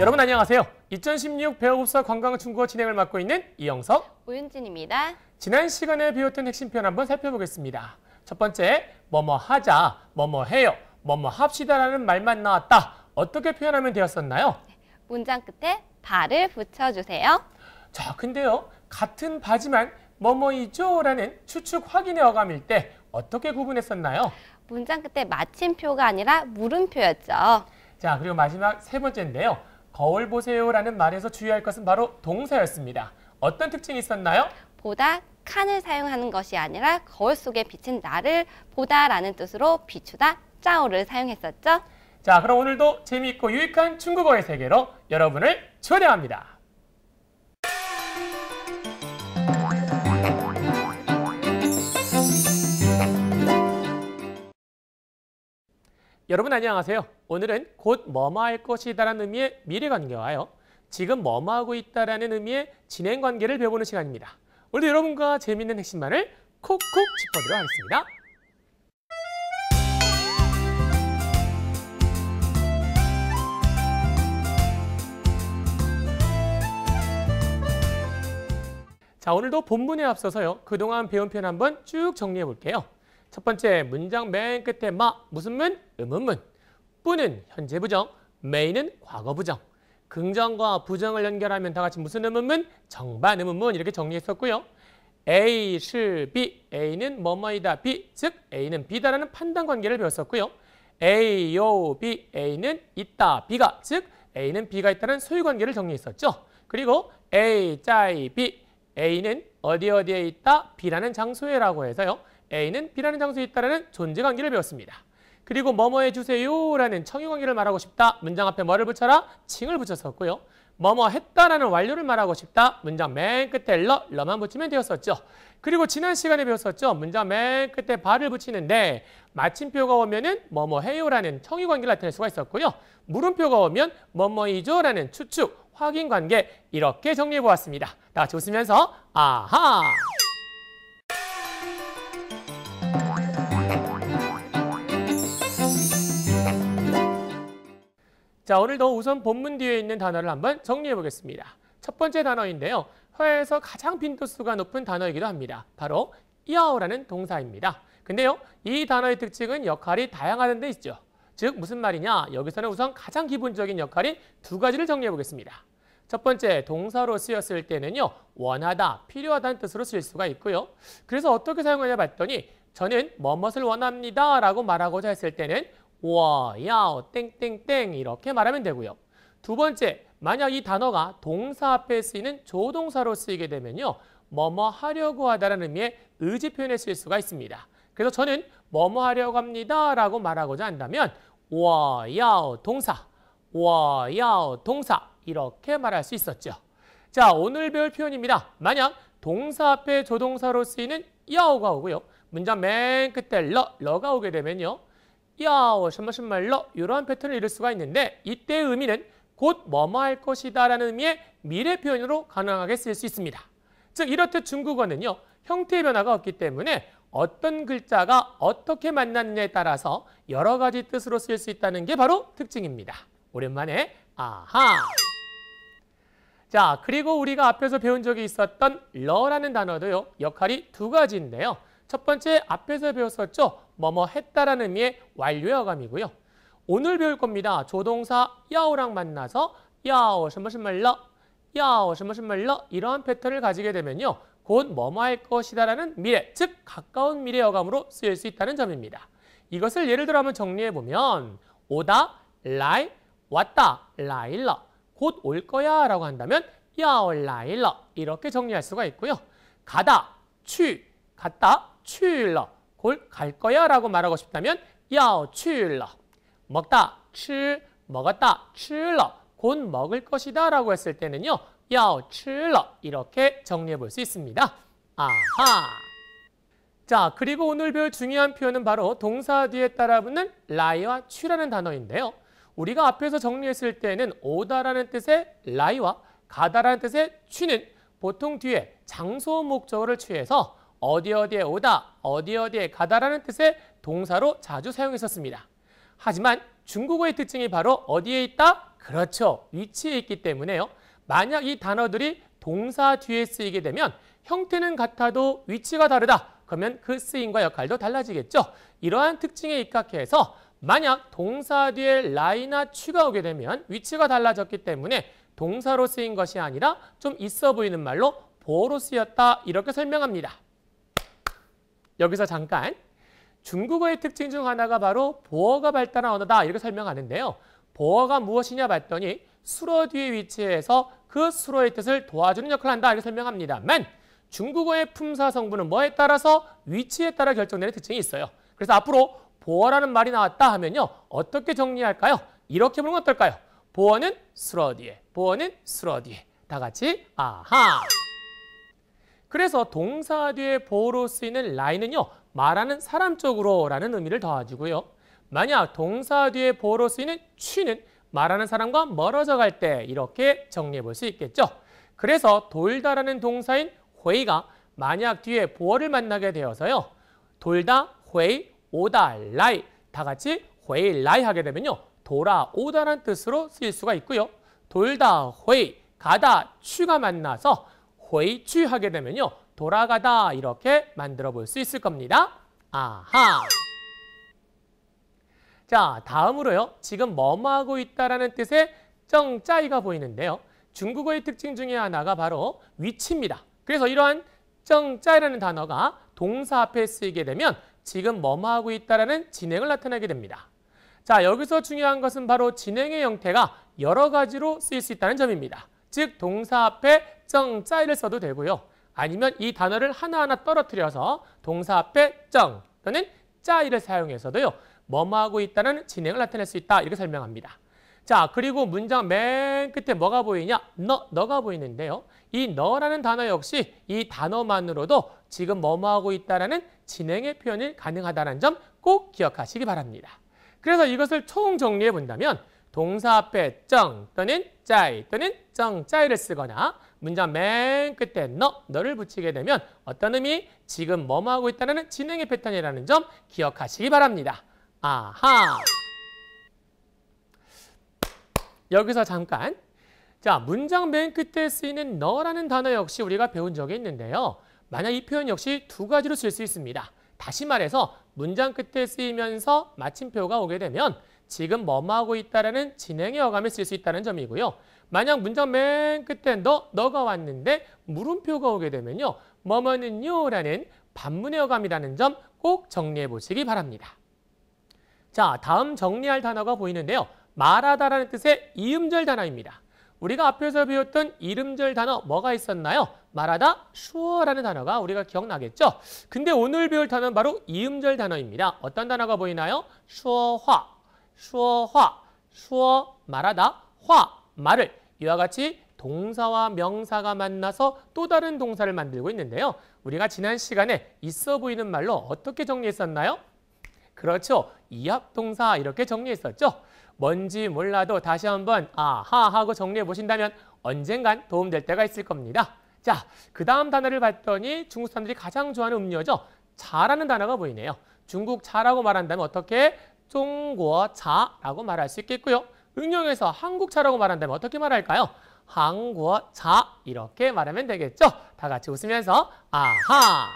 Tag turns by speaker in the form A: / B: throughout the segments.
A: 여러분 안녕하세요. 2016배우국사 관광충고 진행을 맡고 있는 이영석,
B: 오윤진입니다.
A: 지난 시간에 배웠던 핵심 표현 한번 살펴보겠습니다. 첫 번째, 뭐뭐 하자, 뭐뭐 해요, 뭐뭐 합시다라는 말만 나왔다. 어떻게 표현하면 되었었나요? 문장 끝에 발을 붙여주세요. 자, 근데요. 같은 바지만 뭐뭐이죠? 라는 추측 확인의 어감일 때 어떻게 구분했었나요?
B: 문장 끝에 마침표가 아니라 물음표였죠.
A: 자, 그리고 마지막 세 번째인데요. 거울 보세요라는 말에서 주의할 것은 바로 동사였습니다. 어떤 특징이 있었나요?
B: 보다 칸을 사용하는 것이 아니라 거울 속에 비친 나를 보다라는 뜻으로 비추다, 짜오를 사용했었죠.
A: 자, 그럼 오늘도 재미있고 유익한 중국어의 세계로 여러분을 초대합니다. 여러분 안녕하세요. 오늘은 곧 뭐뭐할 것이다라는 의미의 미래관계와요. 지금 뭐뭐하고 있다라는 의미의 진행관계를 배우는 시간입니다. 오늘도 여러분과 재미있는 핵심만을 콕콕 짚어드려 하겠습니다. 자, 오늘도 본문에 앞서서요. 그동안 배운 표현 한번 쭉 정리해 볼게요. 첫 번째 문장 맨 끝에 마 무슨 문? 음음문. 뿌는 현재 부정, 메인은 과거 부정. 긍정과 부정을 연결하면 다 같이 무슨 음음문? 정반 음음문 이렇게 정리했었고요. A, 실, B. A는 뭐뭐이다 B, 즉 A는 B다라는 판단 관계를 배웠었고요. A, 요, B. A는 있다 B가, 즉 A는 B가 있다는 소유 관계를 정리했었죠. 그리고 A, 짜이, B. A는 어디 어디에 있다 B라는 장소에라고 해서요. A는 B라는 장소에 있다라는 존재관계를 배웠습니다. 그리고 뭐뭐 해주세요라는 청유관계를 말하고 싶다. 문장 앞에 뭐를 붙여라? 칭을 붙였었고요. 뭐뭐 했다라는 완료를 말하고 싶다. 문장 맨 끝에 러, 러만 붙이면 되었었죠. 그리고 지난 시간에 배웠었죠. 문장 맨 끝에 발을 붙이는데 마침표가 오면 은 뭐뭐 해요라는 청유관계를 나타낼 수가 있었고요. 물음표가 오면 뭐뭐이죠라는 추측, 확인관계 이렇게 정리해보았습니다. 다 같이 웃으면서 아하! 자, 오늘도 우선 본문 뒤에 있는 단어를 한번 정리해 보겠습니다. 첫 번째 단어인데요. 회화에서 가장 빈도수가 높은 단어이기도 합니다. 바로 이하오라는 동사입니다. 근데요, 이 단어의 특징은 역할이 다양하는 데 있죠. 즉, 무슨 말이냐? 여기서는 우선 가장 기본적인 역할인 두 가지를 정리해 보겠습니다. 첫 번째, 동사로 쓰였을 때는요, 원하다, 필요하다는 뜻으로 쓸 수가 있고요. 그래서 어떻게 사용하냐 봤더니, 저는 뭐뭇을 원합니다 라고 말하고자 했을 때는 와, 야오, 땡땡땡 이렇게 말하면 되고요. 두 번째, 만약 이 단어가 동사 앞에 쓰이는 조동사로 쓰이게 되면요. 뭐뭐 하려고 하다라는 의미의 의지 표현에 쓰일 수가 있습니다. 그래서 저는 뭐뭐 하려고 합니다 라고 말하고자 한다면 와야오 동사, 와야오 동사 이렇게 말할 수 있었죠. 자, 오늘 배울 표현입니다. 만약 동사 앞에 조동사로 쓰이는 야오가 오고요. 문장 맨 끝에 러, 러가 오게 되면요. 야오 샤마신말러 이러한 패턴을 이룰 수가 있는데 이때의 의미는 곧 뭐뭐할 것이다 라는 의미의 미래 표현으로 가능하게 쓸 수 있습니다. 즉 이렇듯 중국어는요. 형태의 변화가 없기 때문에 어떤 글자가 어떻게 만났느냐에 따라서 여러 가지 뜻으로 쓰일 수 있다는 게 바로 특징입니다. 오랜만에 아하! 자, 그리고 우리가 앞에서 배운 적이 있었던 러라는 단어도요. 역할이 두 가지인데요. 첫 번째 앞에서 배웠었죠. 뭐뭐 했다라는 의미의 완료의 어감이고요. 오늘 배울 겁니다. 조동사 야오랑 만나서 야오 스무스물러 야오 스무스물러 이러한 패턴을 가지게 되면요. 곧 뭐뭐 할 것이다라는 미래, 즉 가까운 미래 어감으로 쓰일 수 있다는 점입니다. 이것을 예를 들어 한번 정리해 보면 오다, 라이, 왔다, 라일러, 곧 올 거야 라고 한다면 야올 라일러 이렇게 정리할 수가 있고요. 가다, 취, 갔다, 취러 골갈 거야 라고 말하고 싶다면 야오 취러 먹다 치 먹었다 치러 곧 먹을 것이다 라고 했을 때는요 야오 치러 이렇게 정리해 볼 수 있습니다 아하 자 그리고 오늘 배울 중요한 표현은 바로 동사 뒤에 따라 붙는 라이와 추라는 단어인데요 우리가 앞에서 정리했을 때는 오다라는 뜻의 라이와 가다라는 뜻의 추는 보통 뒤에 장소 목적어를 취해서 어디 어디에 오다, 어디 어디에 가다라는 뜻의 동사로 자주 사용했었습니다. 하지만 중국어의 특징이 바로 어디에 있다? 그렇죠. 위치에 있기 때문에요. 만약 이 단어들이 동사 뒤에 쓰이게 되면 형태는 같아도 위치가 다르다. 그러면 그 쓰임과 역할도 달라지겠죠. 이러한 특징에 입각해서 만약 동사 뒤에 라이나 추가 오게 되면 위치가 달라졌기 때문에 동사로 쓰인 것이 아니라 좀 있어 보이는 말로 보로 쓰였다 이렇게 설명합니다. 여기서 잠깐 중국어의 특징 중 하나가 바로 보어가 발달한 언어다 이렇게 설명하는데요. 보어가 무엇이냐 봤더니 수로 뒤에 위치해서 그 수로의 뜻을 도와주는 역할을 한다 이렇게 설명합니다만 중국어의 품사 성분은 뭐에 따라서 위치에 따라 결정되는 특징이 있어요. 그래서 앞으로 보어라는 말이 나왔다 하면요. 어떻게 정리할까요? 이렇게 보면 어떨까요? 보어는 수로 뒤에, 보어는 수로 뒤에. 다 같이 아하! 그래서 동사 뒤에 보로 쓰이는 라인은요. 말하는 사람 쪽으로라는 의미를 더해주고요. 만약 동사 뒤에 보로 쓰이는 취는 말하는 사람과 멀어져 갈 때 이렇게 정리해 볼 수 있겠죠. 그래서 돌다라는 동사인 회의가 만약 뒤에 보어를 만나게 되어서요. 돌다, 회의, 오다, 라이 다 같이 회의, 라이 하게 되면요. 돌아오다란 뜻으로 쓰일 수가 있고요. 돌다, 회의, 가다, 취가 만나서 회취하게 되면요. 돌아가다 이렇게 만들어 볼 수 있을 겁니다. 아하. 자, 다음으로요. 지금 뭐뭐하고 있다라는 뜻의 정짜이가 보이는데요. 중국어의 특징 중에 하나가 바로 위치입니다. 그래서 이러한 정짜이라는 단어가 동사 앞에 쓰이게 되면 지금 뭐뭐하고 있다라는 진행을 나타내게 됩니다. 자, 여기서 중요한 것은 바로 진행의 형태가 여러 가지로 쓰일 수 있다는 점입니다. 즉, 동사 앞에 정, 짜이를 써도 되고요. 아니면 이 단어를 하나하나 떨어뜨려서 동사 앞에 정 또는 짜이를 사용해서도요. 뭐뭐하고 있다는 진행을 나타낼 수 있다. 이렇게 설명합니다. 자, 그리고 문장 맨 끝에 뭐가 보이냐? 너, 너가 보이는데요. 이 너라는 단어 역시 이 단어만으로도 지금 뭐뭐하고 있다라는 진행의 표현이 가능하다는 점 꼭 기억하시기 바랍니다. 그래서 이것을 총 정리해 본다면 동사 앞에 정 또는 짜이 또는 정 짜이를 쓰거나 문장 맨 끝에 너, 너를 붙이게 되면 어떤 의미? 지금 뭐뭐 하고 있다는 진행의 패턴이라는 점 기억하시기 바랍니다. 아하! 여기서 잠깐 자 문장 맨 끝에 쓰이는 너라는 단어 역시 우리가 배운 적이 있는데요. 만약 이 표현 역시 두 가지로 쓸 수 있습니다. 다시 말해서 문장 끝에 쓰이면서 마침표가 오게 되면 지금 뭐뭐 하고 있다라는 진행의 어감을 쓸 수 있다는 점이고요. 만약 문장 맨 끝에 너, 너가 왔는데 물음표가 오게 되면요. 뭐뭐는요 라는 반문의 어감이라는 점 꼭 정리해 보시기 바랍니다. 자, 다음 정리할 단어가 보이는데요. 말하다라는 뜻의 이음절 단어입니다. 우리가 앞에서 배웠던 이름절 단어 뭐가 있었나요? 말하다, 수어라는 단어가 우리가 기억나겠죠? 근데 오늘 배울 단어는 바로 이음절 단어입니다. 어떤 단어가 보이나요? 수어화수어화수어 말하다, 화, 말을. 이와 같이 동사와 명사가 만나서 또 다른 동사를 만들고 있는데요. 우리가 지난 시간에 있어 보이는 말로 어떻게 정리했었나요? 그렇죠. 이합동사 이렇게 정리했었죠. 뭔지 몰라도 다시 한번 아하 하고 정리해 보신다면 언젠간 도움될 때가 있을 겁니다. 자, 그 다음 단어를 봤더니 중국 사람들이 가장 좋아하는 음료죠. 자라는 단어가 보이네요. 중국 자라고 말한다면 어떻게? 중국자라고 말할 수 있겠고요. 응용해서 한국차라고 말한다면 어떻게 말할까요? 한국차 이렇게 말하면 되겠죠? 다 같이 웃으면서 아하!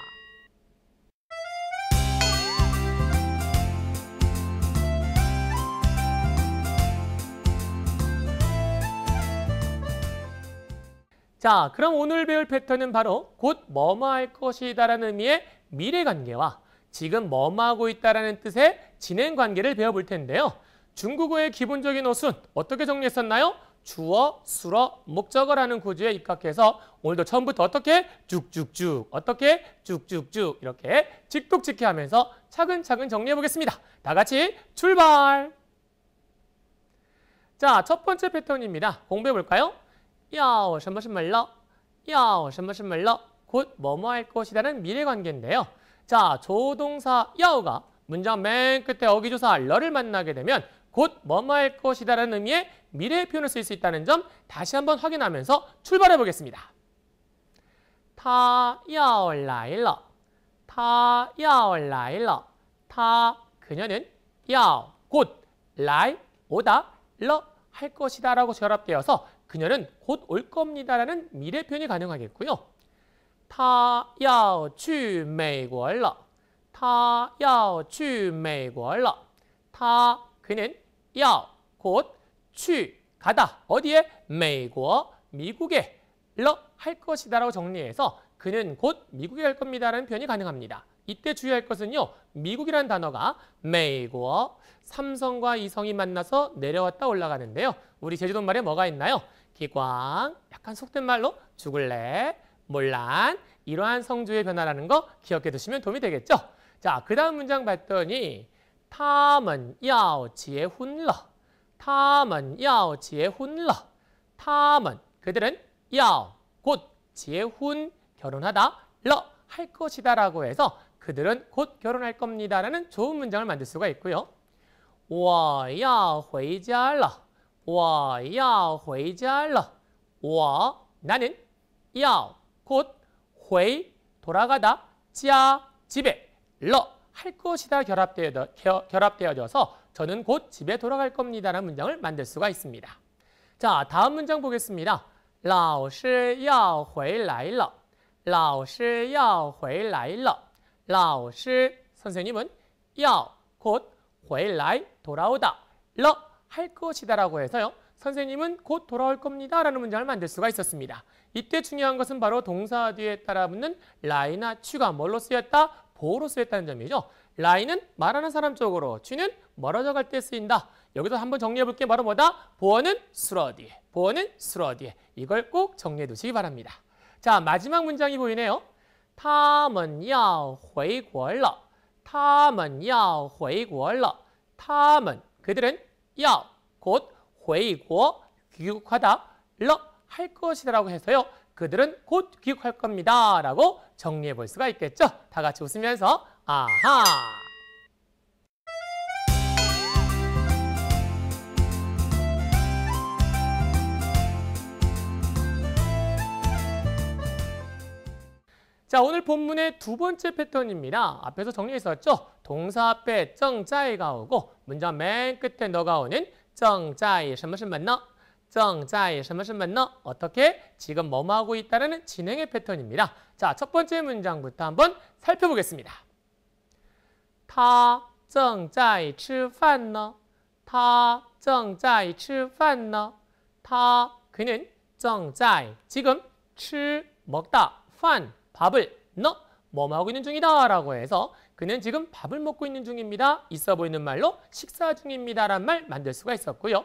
A: 자, 그럼 오늘 배울 패턴은 바로 곧 뭐뭐 할 것이다 라는 의미의 미래관계와 지금 뭐뭐 하고 있다라는 뜻의 진행관계를 배워볼 텐데요. 중국어의 기본적인 옷은 어떻게 정리했었나요? 주어, 수어, 목적어라는 구조에 입각해서 오늘도 처음부터 어떻게 쭉쭉쭉, 어떻게 쭉쭉쭉 이렇게 직독직해 하면서 차근차근 정리해 보겠습니다. 다 같이 출발! 자, 첫 번째 패턴입니다. 공부해 볼까요? 야오, 什么是말러? 야오, 什么是말러? 곧 뭐뭐 할 것이라는 미래 관계인데요. 자, 조동사 야오가 문장 맨 끝에 어기조사 러를 만나게 되면 곧 뭐뭐할 것이다라는 의미의 미래의 표현을 쓸 수 있다는 점 다시 한번 확인하면서 출발해 보겠습니다. 他要来了.他要来了.他 그녀는 要곧 라이 오다 러 할 것이다라고 결합되어서 그녀는 곧 올 겁니다라는 미래 표현이 가능하겠고요. 他要去美国了.他要去美国了.他 그는 야곧 취가다 어디에 미국 미국에 러할 것이다라고 정리해서 그는 곧 미국에 갈 겁니다라는 표현이 가능합니다. 이때 주의할 것은요. 미국이라는 단어가 메이고 삼성과 이성이 만나서 내려왔다 올라가는데요. 우리 제주도 말에 뭐가 있나요? 기광, 약간 속된 말로 죽을래, 몰란 이러한 성조의 변화라는 거 기억해 두시면 도움이 되겠죠? 자, 그 다음 문장 봤더니 他们 야오 结婚了.他们 야오 结婚了.他们 그들은 야곧结婚 결혼하다 러 할 것이다라고 해서 그들은 곧 결혼할 겁니다라는 좋은 문장을 만들 수가 있고요. 我要回家了.我要回家了.我 나는 要곧回 돌아가다 자 집에 러할 것이다 결합되어, 결합되어져서 저는 곧 집에 돌아갈 겁니다라는 문장을 만들 수가 있습니다. 자, 다음 문장 보겠습니다. 老师要回来了.老师要回来了.老师 선생님은 要곧 回来 돌아오다. 了할 것이다라고 해서요. 선생님은 곧 돌아올 겁니다 라는 문장을 만들 수가 있었습니다. 이때 중요한 것은 바로 동사 뒤에 따라 붙는 라이나 추가 뭘로 쓰였다? 보호로 쓰였다는 점이죠. 라인은 말하는 사람 쪽으로, 쥐는 멀어져 갈 때 쓰인다. 여기서 한번 정리해 볼게 요 바로 뭐다? 보어는 수로 디에 보어는 수로 디에 이걸 꼭 정리해 두시기 바랍니다. 자, 마지막 문장이 보이네요. 他们要回国了.他们要回国了.他们 그들은 要곧 回国 귀국하다 了할 것이다라고 해서요. 그들은 곧 귀국할 겁니다. 라고 정리해 볼 수가 있겠죠. 다 같이 웃으면서 아하. 자, 오늘 본문의 두 번째 패턴입니다. 앞에서 정리했었죠? 동사 앞에 정자이가 오고 문장 맨 끝에 너가 오는 정자이 什么是门呢 정자의 什么是门呢? 어떻게? 지금 뭐뭐 하고 있다는 진행의 패턴입니다. 자, 첫 번째 문장부터 한번 살펴보겠습니다. 타 정자의 吃饭呢?타 정자의 吃饭呢?타 그는 정자의 지금 吃 먹다 饭 밥을 너 뭐뭐 하고 있는 중이다 라고 해서 그는 지금 밥을 먹고 있는 중입니다. 있어 보이는 말로 식사 중입니다 라는 말 만들 수가 있었고요.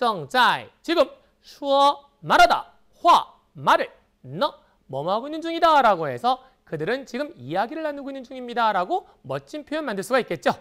A: 정자在 지금 수어 말하다 화 말을 너 뭐뭐 하고 있는 중이다 라고 해서 그들은 지금 이야기를 나누고 있는 중입니다 라고 멋진 표현 만들 수가 있겠죠.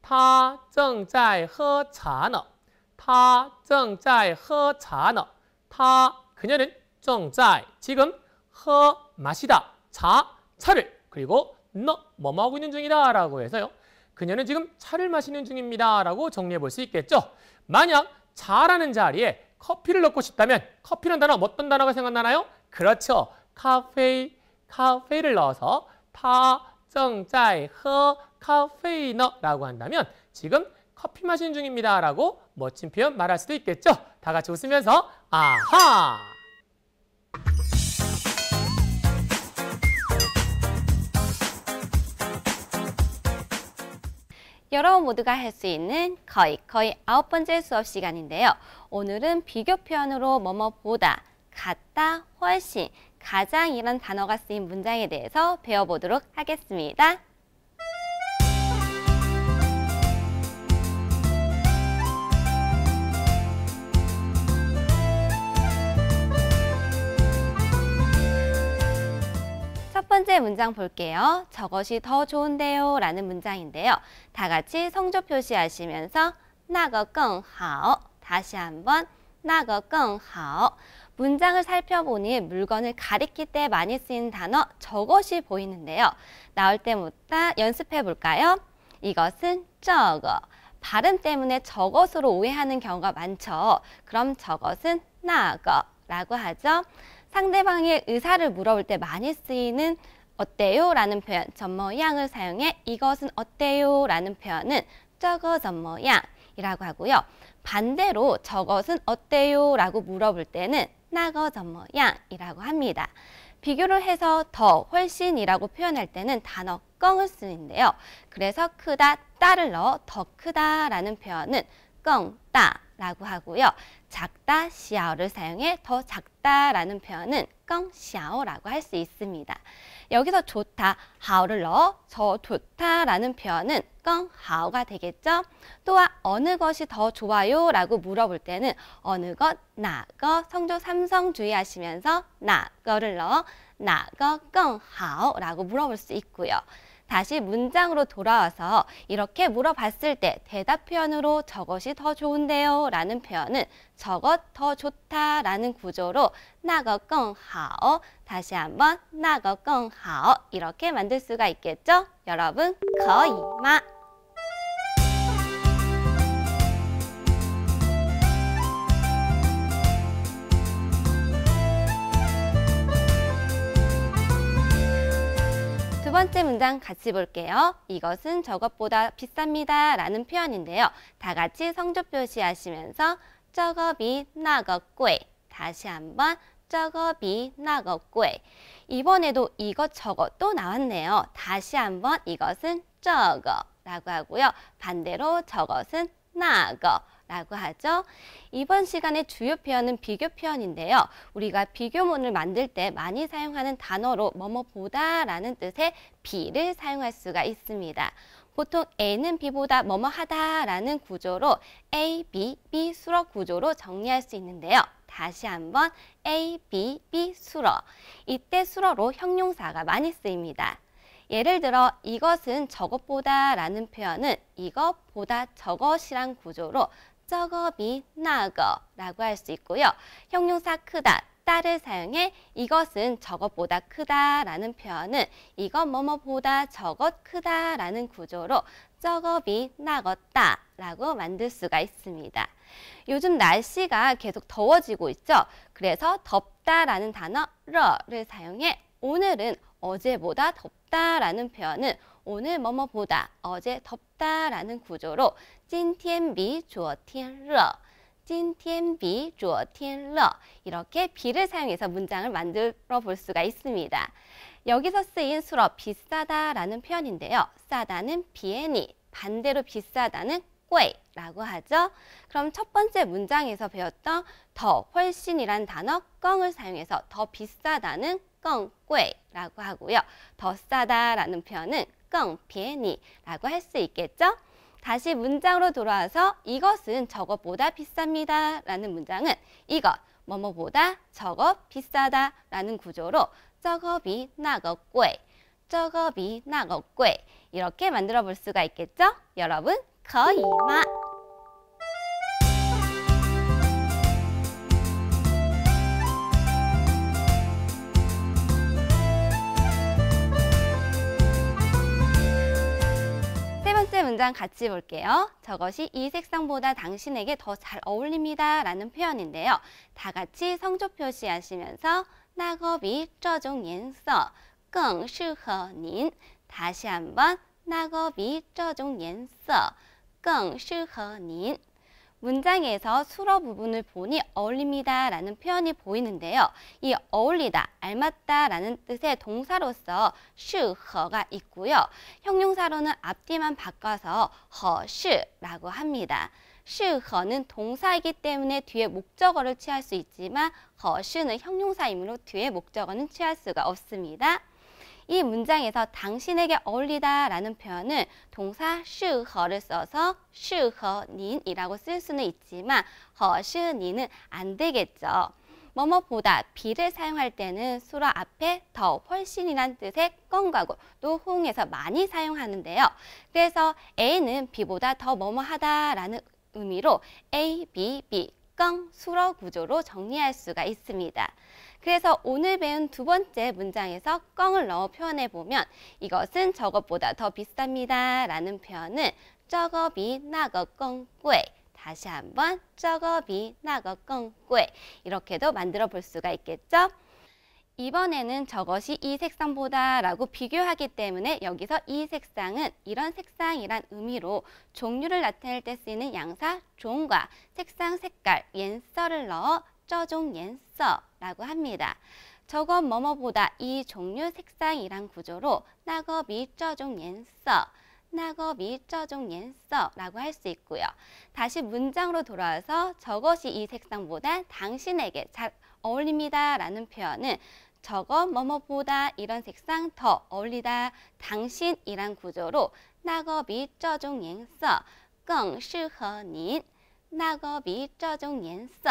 A: 他正在喝茶呢.他正在喝茶呢.他 그녀는 正在 지금 喝 마시다 자 차를 그리고 너뭐 하고 있는 중이다 라고 해서요. 그녀는 지금 차를 마시는 중입니다 라고 정리해 볼 수 있겠죠. 만약 자라는 자리에 커피를 넣고 싶다면 커피란 단어 어떤 단어가 생각나나요? 그렇죠. 카페이, 카페를 넣어서 타정자이허 카페이너라고 한다면 지금 커피 마신 중입니다 라고 멋진 표현 말할 수도 있겠죠. 다 같이 웃으면서 아하!
B: 여러분 모두가 할 수 있는 거의 거의 아홉 번째 수업 시간인데요. 오늘은 비교 표현으로 뭐뭐보다, 같다, 훨씬, 가장이런 단어가 쓰인 문장에 대해서 배워보도록 하겠습니다. 번째 문장 볼게요. 저것이 더 좋은데요 라는 문장인데요. 다 같이 성조 표시하시면서 나거 끙하 다시 한번 나거 끙하 문장을 살펴보니 물건을 가리킬 때 많이 쓰인 단어 저것이 보이는데요. 나올 때부터 연습해 볼까요? 이것은 저거. 발음 때문에 저것으로 오해하는 경우가 많죠. 그럼 저것은 나거라고 하죠. 상대방의 의사를 물어볼 때 많이 쓰이는 어때요? 라는 표현 전모양을 사용해 이것은 어때요? 라는 표현은 저거 전모양 이라고 하고요. 반대로 저것은 어때요? 라고 물어볼 때는 나거 전모양 이라고 합니다. 비교를 해서 더, 훨씬 이라고 표현할 때는 단어 껑을 쓰는데요. 그래서 크다, 따를 넣어 더 크다 라는 표현은 껑, 따 라고 하고요. 작다 시아오를 사용해 더 작다라는 표현은 껑 시아오라고 할 수 있습니다. 여기서 좋다 하오를 넣어 저 좋다라는 표현은 껑 하오가 되겠죠. 또한 어느 것이 더 좋아요 라고 물어볼 때는 어느 것, 나거 성조 삼성 주의하시면서 나거를 넣어 나거 껑 하오라고 물어볼 수 있고요. 다시 문장으로 돌아와서 이렇게 물어봤을 때 대답 표현으로 저것이 더 좋은데요 라는 표현은 저것 더 좋다 라는 구조로 나거更好 다시 한번 나거更好 이렇게 만들 수가 있겠죠? 여러분 거의 마 번째 문장 같이 볼게요. 이것은 저것보다 비쌉니다 라는 표현인데요. 다 같이 성조 표시하시면서 저거비 나거꾸에 다시 한번 저거비 나거꾸에 이번에도 이것 저것 또 나왔네요. 다시 한번 이것은 저거 라고 하고요. 반대로 저것은 나거 라고 하죠. 이번 시간의 주요 표현은 비교 표현인데요. 우리가 비교문을 만들 때 많이 사용하는 단어로 뭐뭐보다 라는 뜻의 비를 사용할 수가 있습니다. 보통 A는 B보다 뭐뭐하다 라는 구조로 A, B, B 수러 구조로 정리할 수 있는데요. 다시 한번 A, B, B 수러. 이때 수러로 형용사가 많이 쓰입니다. 예를 들어 이것은 저것보다 라는 표현은 이것보다 저것이란 구조로 저거 및 나거라고 할 수 있고요. 형용사 크다, 따를 사용해 이것은 저것보다 크다라는 표현은 이것 뭐뭐보다 저것 크다라는 구조로 저것이 나갔다라고 만들 수가 있습니다. 요즘 날씨가 계속 더워지고 있죠. 그래서 덥다라는 단어 러를 사용해 오늘은 어제보다 덥다라는 표현은 오늘 뭐뭐보다 어제 덥다라는 구조로 今天比昨天热.今天比昨天热. 이렇게 비를 사용해서 문장을 만들어 볼 수가 있습니다. 여기서 쓰인 수로 비싸다라는 표현인데요. 싸다는 비엔이, 반대로 비싸다는 꾀라고 하죠. 그럼 첫 번째 문장에서 배웠던 더 훨씬이란 단어 껑을 사용해서 더 비싸다는 껑 꾀라고 하고요. 더 싸다라는 표현은 껑 비엔이라고 할 수 있겠죠. 다시 문장으로 돌아와서 이것은 저것보다 비쌉니다. 라는 문장은 이것, 뭐뭐보다 저것 비싸다. 라는 구조로 저것이 나거꼬에, 저것이 나거꼬에 이렇게 만들어 볼 수가 있겠죠? 여러분, 거의 마! 문장 같이 볼게요. 저것이 이 색상보다 당신에게 더 잘 어울립니다. 라는 표현인데요. 다 같이 성조 표시하시면서 낙업이 저종 연서 更适合您 다시 한번 낙업이 저종 연서 更适合您 문장에서 수로 부분을 보니 어울립니다 라는 표현이 보이는데요. 이 어울리다, 알맞다 라는 뜻의 동사로서 슈, 허가 있고요. 형용사로는 앞뒤만 바꿔서 허, 슈라고 합니다. 슈, 허는 동사이기 때문에 뒤에 목적어를 취할 수 있지만 허, 슈는 형용사이므로 뒤에 목적어는 취할 수가 없습니다. 이 문장에서 당신에게 어울리다 라는 표현은 동사 슈허를 써서 슈허닌이라고쓸 수는 있지만 合适닌은안 되겠죠. 뭐뭐보다 비를 사용할 때는 수라 앞에 더 훨씬이란 뜻의 껌과고 또호에서 많이 사용하는데요. 그래서 A는 B보다 더 뭐뭐하다라는 의미로 A, B, B 껌 수러 구조로 정리할 수가 있습니다. 그래서 오늘 배운 두 번째 문장에서 껑을 넣어 표현해 보면 이것은 저것보다 더 비쌉니다. 라는 표현은 저거비 나거 껑꾸에 다시 한번 저거비 나거 껑꾸에 이렇게도 만들어 볼 수가 있겠죠? 이번에는 저것이 이 색상보다 라고 비교하기 때문에 여기서 이 색상은 이런 색상이란 의미로 종류를 나타낼 때 쓰이는 양사 종과 색상 색깔 옌서를 넣어 저종 옌서 라고 합니다. 저건 뭐뭐보다 이 종류 색상이란 구조로 낙업이 저종 연서 낙업이 저종 연서라고 할 수 있고요. 다시 문장으로 돌아와서 저것이 이 색상보다 당신에게 잘 어울립니다 라는 표현은 저것 뭐뭐보다 이런 색상 더 어울리다 당신이란 구조로 낙업이 저종 연서 更适合您 낙업이 저종 연서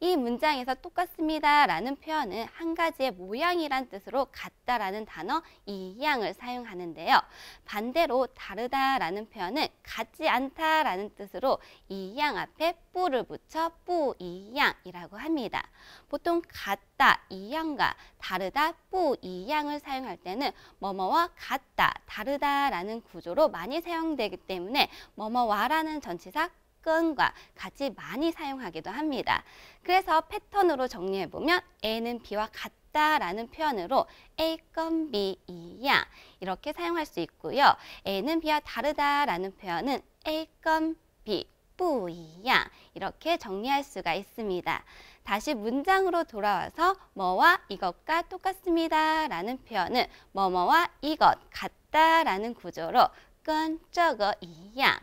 B: 이 문장에서 똑같습니다 라는 표현은 한 가지의 모양이란 뜻으로 같다라는 단어 이양을 사용하는데요. 반대로 다르다라는 표현은 같지 않다라는 뜻으로 이양 앞에 뿌를 붙여 뿌이양이라고 합니다. 보통 같다 이양과 다르다 뿌이양을 사용할 때는 뭐뭐와 같다 다르다라는 구조로 많이 사용되기 때문에 뭐뭐와라는 전치사 끈과 같이 많이 사용하기도 합니다. 그래서 패턴으로 정리해보면 A는 B와 같다 라는 표현으로 A 건 B이야 이렇게 사용할 수 있고요. A는 B와 다르다 라는 표현은 A 건 B 뿌이야 이렇게 정리할 수가 있습니다. 다시 문장으로 돌아와서 뭐와 이것과 똑같습니다 라는 표현은 뭐뭐와 이것 같다 라는 구조로 끈, 적어 이양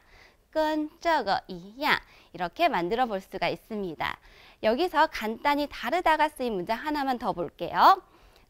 B: 끈적거 이야 이렇게 만들어 볼 수가 있습니다. 여기서 간단히 다르다가 쓰인 문장 하나만 더 볼게요.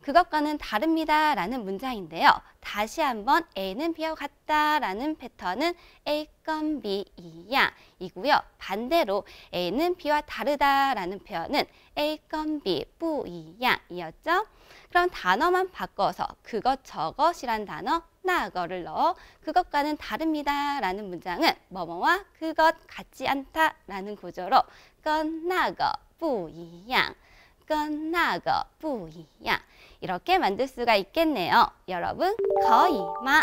B: 그것과는 다릅니다 라는 문장인데요. 다시 한번 A는 B와 같다 라는 패턴은 A 건 B이야 이고요. 반대로 A는 B와 다르다 라는 표현은 A 건 B, 뿌이야 이었죠. 그런 단어만 바꿔서 그것 저것이란 단어 나거를 넣어 그것과는 다릅니다 라는 문장은 뭐뭐와 그것 같지 않다 라는 구조로 건나거 뿌이양 건나거 뿌이양 이렇게 만들 수가 있겠네요. 여러분 거의 마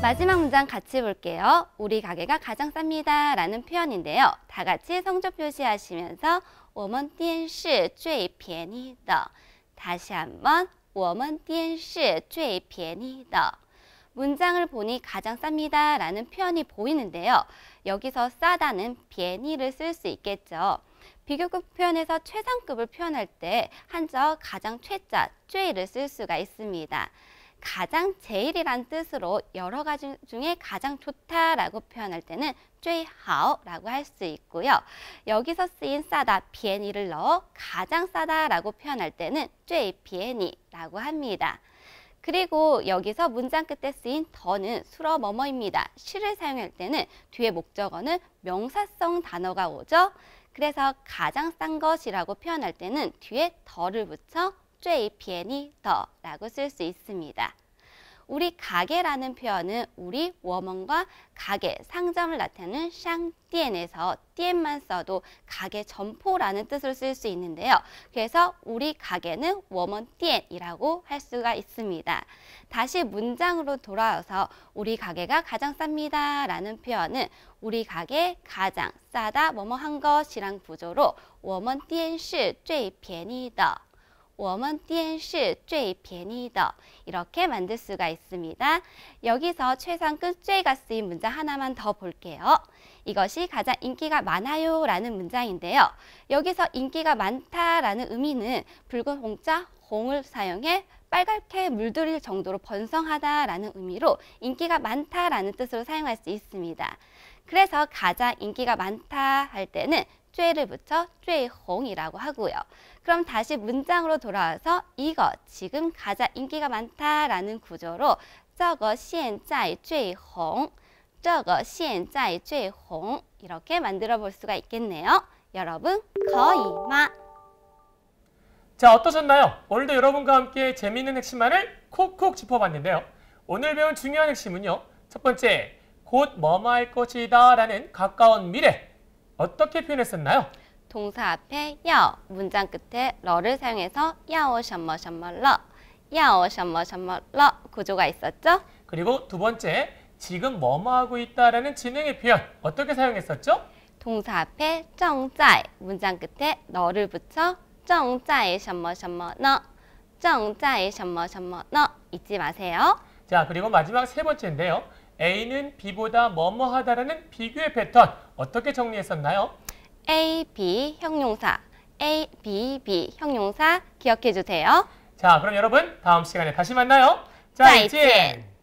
B: 마지막 문장 같이 볼게요. 우리 가게가 가장 쌉니다 라는 표현인데요. 다 같이 성적 표시하시면서 我们店是最便宜的 다시 한번 我们店是最便宜的 문장을 보니 가장 쌉니다 라는 표현이 보이는데요. 여기서 싸다는 비엔이를 쓸 수 있겠죠. 비교급 표현에서 최상급을 표현할 때 한자 가장 최자, 쬐를 쓸 수가 있습니다. 가장 제일이란 뜻으로 여러 가지 중에 가장 좋다라고 표현할 때는 最好라고 할 수 있고요. 여기서 쓰인 싸다, 비엔이를 넣어 가장 싸다라고 표현할 때는 最便宜라고 합니다. 그리고 여기서 문장 끝에 쓰인 더는 수러 머머입니다. 시를 사용할 때는 뒤에 목적어는 명사성 단어가 오죠. 그래서 가장 싼 것이라고 표현할 때는 뒤에 더를 붙여 JPN이 더라고 쓸 수 있습니다. 우리 가게라는 표현은 우리 워먼과 가게, 상점을 나타내는 샹띠엔에서 띠엔만 써도 가게 점포라는 뜻으로 쓸수 있는데요. 그래서 우리 가게는 워먼 띠엔이라고 할 수가 있습니다. 다시 문장으로 돌아와서 우리 가게가 가장 쌉니다 라는 표현은 우리 가게 가장 싸다 뭐뭐 한 것이란 구조로 워먼 띠엔 시最便宜的 我们电视最便宜的 이렇게 만들 수가 있습니다. 여기서 최상급 쬐가 쓰인 문장 하나만 더 볼게요. 이것이 가장 인기가 많아요 라는 문장인데요. 여기서 인기가 많다라는 의미는 붉은 홍자 홍을 사용해 빨갛게 물들일 정도로 번성하다라는 의미로 인기가 많다라는 뜻으로 사용할 수 있습니다. 그래서 가장 인기가 많다 할 때는 쬐를 붙여 쬐홍이라고 하고요. 그럼 다시 문장으로 돌아와서 이거 지금 가장 인기가 많다라는 구조로 저거 现在最红, 저거 现在最红 이렇게 만들어 볼 수가 있겠네요. 여러분
A: 거의마 자 어떠셨나요? 오늘도 여러분과 함께 재미있는 핵심만을 콕콕 짚어봤는데요. 오늘 배운 중요한 핵심은요. 첫 번째, 곧 뭐뭐 할 것이다 라는 가까운 미래 어떻게 표현했었나요?
B: 동사 앞에 야 문장 끝에 러를 사용해서 야오 셔머 셔머 러, 야오 셔머 셔머 러 구조가 있었죠?
A: 그리고 두 번째, 지금 뭐뭐 하고 있다라는 진행의 표현 어떻게 사용했었죠?
B: 동사 앞에 정자이, 문장 끝에 너를 붙여 정자이 셔머 셔머 너, 정자이 셔머 셔머 너 잊지 마세요.
A: 자, 그리고 마지막 세 번째인데요. A는 B보다 뭐뭐 하다라는 비교의 패턴 어떻게 정리했었나요?
B: A, B 형용사, A, B, B 형용사 기억해 주세요.
A: 자, 그럼 여러분 다음 시간에 다시 만나요. 자, 이젠!